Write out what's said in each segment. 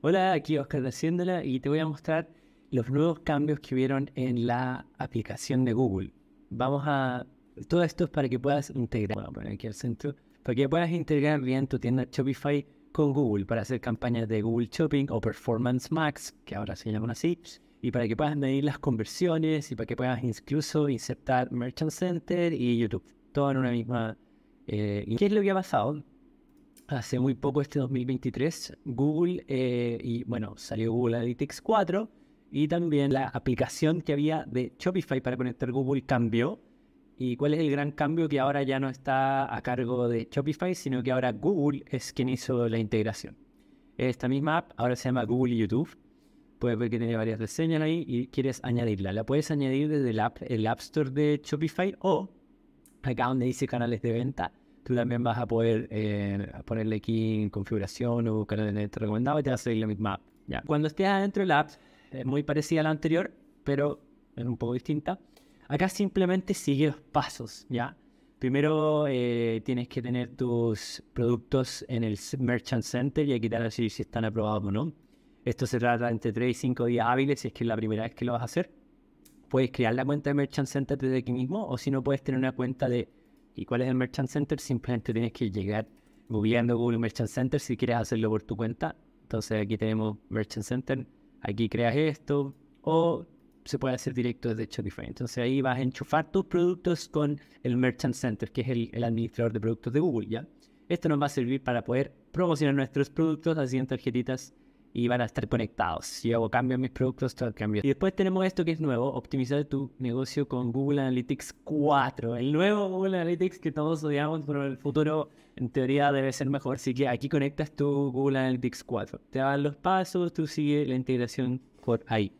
Hola, aquí Oscar de Haciéndola y te voy a mostrar los nuevos cambios que hubieron en la aplicación de Google. Vamos a... Todo esto es para que puedas integrar... a poner aquí al centro. Para que puedas integrar bien tu tienda Shopify con Google para hacer campañas de Google Shopping o Performance Max, que ahora se llaman así, y para que puedas medir las conversiones y para que puedas incluso insertar Merchant Center y YouTube, todo en una misma... Eh, ¿Qué es lo que ha pasado? hace muy poco, este 2023, Google, eh, y bueno, salió Google Analytics 4, y también la aplicación que había de Shopify para conectar Google cambió. ¿Y cuál es el gran cambio? Que ahora ya no está a cargo de Shopify, sino que ahora Google es quien hizo la integración. Esta misma app ahora se llama Google YouTube. Puedes ver que tiene varias reseñas ahí y quieres añadirla. La puedes añadir desde el App, el app Store de Shopify o acá donde dice canales de venta tú también vas a poder eh, ponerle aquí en configuración o buscar en el recomendado y te va a salir la misma app. Ya. Cuando estés adentro de la app, es muy parecida a la anterior, pero es un poco distinta. Acá simplemente sigue los pasos, ¿ya? Primero eh, tienes que tener tus productos en el Merchant Center y hay que si están aprobados o no. Esto se trata entre 3 y 5 días hábiles si es que es la primera vez que lo vas a hacer. Puedes crear la cuenta de Merchant Center desde aquí mismo o si no puedes tener una cuenta de ¿Y cuál es el Merchant Center? Simplemente tienes que llegar moviendo Google Merchant Center si quieres hacerlo por tu cuenta. Entonces aquí tenemos Merchant Center, aquí creas esto o se puede hacer directo desde Shopify. Entonces ahí vas a enchufar tus productos con el Merchant Center, que es el, el administrador de productos de Google, ¿ya? Esto nos va a servir para poder promocionar nuestros productos haciendo tarjetitas y van a estar conectados. Si hago cambio mis productos, todo cambia Y después tenemos esto que es nuevo, optimizar tu negocio con Google Analytics 4. El nuevo Google Analytics que todos odiamos, pero el futuro en teoría debe ser mejor. Así que aquí conectas tu Google Analytics 4. Te dan los pasos, tú sigues la integración por ahí.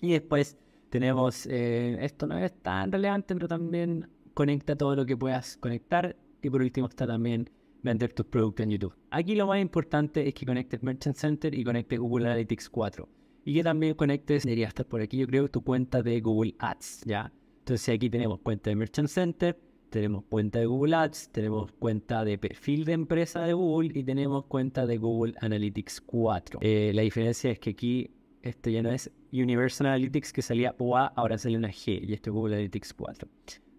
Y después tenemos, eh, esto no es tan relevante, pero también conecta todo lo que puedas conectar. Y por último está también vender tus productos en YouTube. Aquí lo más importante es que conectes Merchant Center y conectes Google Analytics 4. Y que también conectes, debería estar por aquí, yo creo, tu cuenta de Google Ads, ¿ya? Entonces aquí tenemos cuenta de Merchant Center, tenemos cuenta de Google Ads, tenemos cuenta de perfil de empresa de Google y tenemos cuenta de Google Analytics 4. Eh, la diferencia es que aquí esto ya no es Universal Analytics que salía UA, ahora sale una G y esto es Google Analytics 4.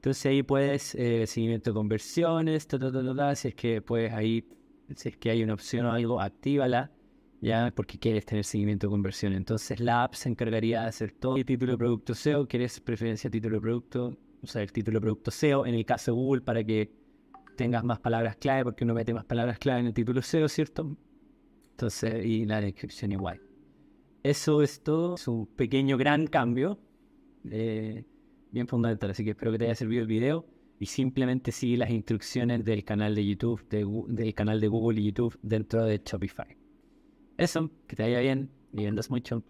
Entonces ahí puedes eh, seguimiento de conversiones, ta, ta, ta, si es que puedes ahí, si es que hay una opción o algo, actívala, ya, porque quieres tener seguimiento de conversión. Entonces la app se encargaría de hacer todo el título de producto SEO, quieres preferencia título de producto, o sea, el título de producto SEO, en el caso de Google para que tengas más palabras clave, porque uno mete más palabras clave en el título SEO, ¿cierto? Entonces, y la descripción igual. Eso es todo, es un pequeño gran cambio. Eh, bien fundamental. Así que espero que te haya servido el video y simplemente sigue las instrucciones del canal de YouTube, del canal de Google y YouTube dentro de Shopify. Eso, que te vaya bien y vendas mucho.